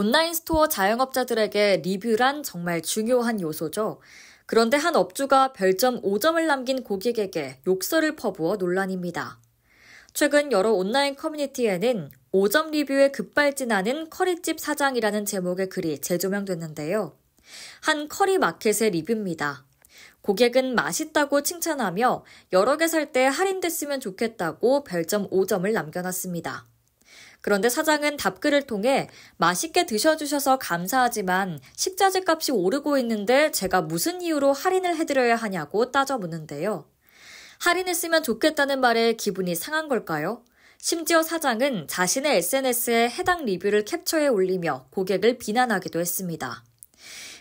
온라인 스토어 자영업자들에게 리뷰란 정말 중요한 요소죠. 그런데 한 업주가 별점 5점을 남긴 고객에게 욕설을 퍼부어 논란입니다. 최근 여러 온라인 커뮤니티에는 5점 리뷰에 급발진하는 커리집 사장이라는 제목의 글이 재조명됐는데요. 한 커리 마켓의 리뷰입니다. 고객은 맛있다고 칭찬하며 여러 개 살 때 할인됐으면 좋겠다고 별점 5점을 남겨놨습니다. 그런데 사장은 답글을 통해 맛있게 드셔주셔서 감사하지만 식자재 값이 오르고 있는데 제가 무슨 이유로 할인을 해드려야 하냐고 따져 묻는데요. 할인했으면 좋겠다는 말에 기분이 상한 걸까요? 심지어 사장은 자신의 SNS에 해당 리뷰를 캡처해 올리며 고객을 비난하기도 했습니다.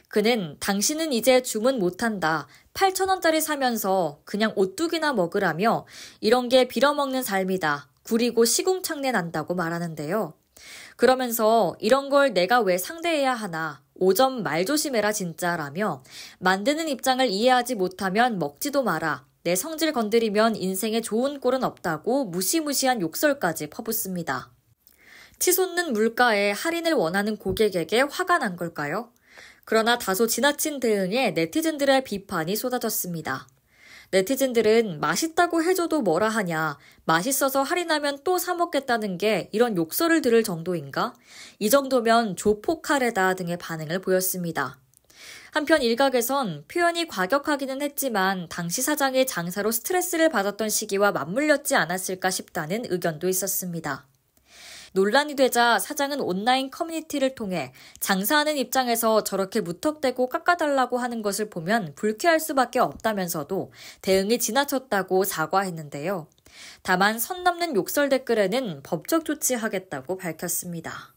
그는 당신은 이제 주문 못한다. 8천원짜리 사면서 그냥 오뚜기나 먹으라며 이런 게 빌어먹는 삶이다. 구리고 시궁창내 난다고 말하는데요. 그러면서 이런 걸 내가 왜 상대해야 하나, 오점 말조심해라 진짜라며 만드는 입장을 이해하지 못하면 먹지도 마라. 내 성질 건드리면 인생에 좋은 꼴은 없다고 무시무시한 욕설까지 퍼붓습니다. 치솟는 물가에 할인을 원하는 고객에게 화가 난 걸까요? 그러나 다소 지나친 대응에 네티즌들의 비판이 쏟아졌습니다. 네티즌들은 맛있다고 해줘도 뭐라 하냐, 맛있어서 할인하면 또 사먹겠다는 게 이런 욕설을 들을 정도인가? 이 정도면 조폭카레다 등의 반응을 보였습니다. 한편 일각에선 표현이 과격하기는 했지만 당시 사장의 장사로 스트레스를 받았던 시기와 맞물렸지 않았을까 싶다는 의견도 있었습니다. 논란이 되자 사장은 온라인 커뮤니티를 통해 장사하는 입장에서 저렇게 무턱대고 깎아달라고 하는 것을 보면 불쾌할 수밖에 없다면서도 대응이 지나쳤다고 사과했는데요. 다만 선 넘는 욕설 댓글에는 법적 조치하겠다고 밝혔습니다.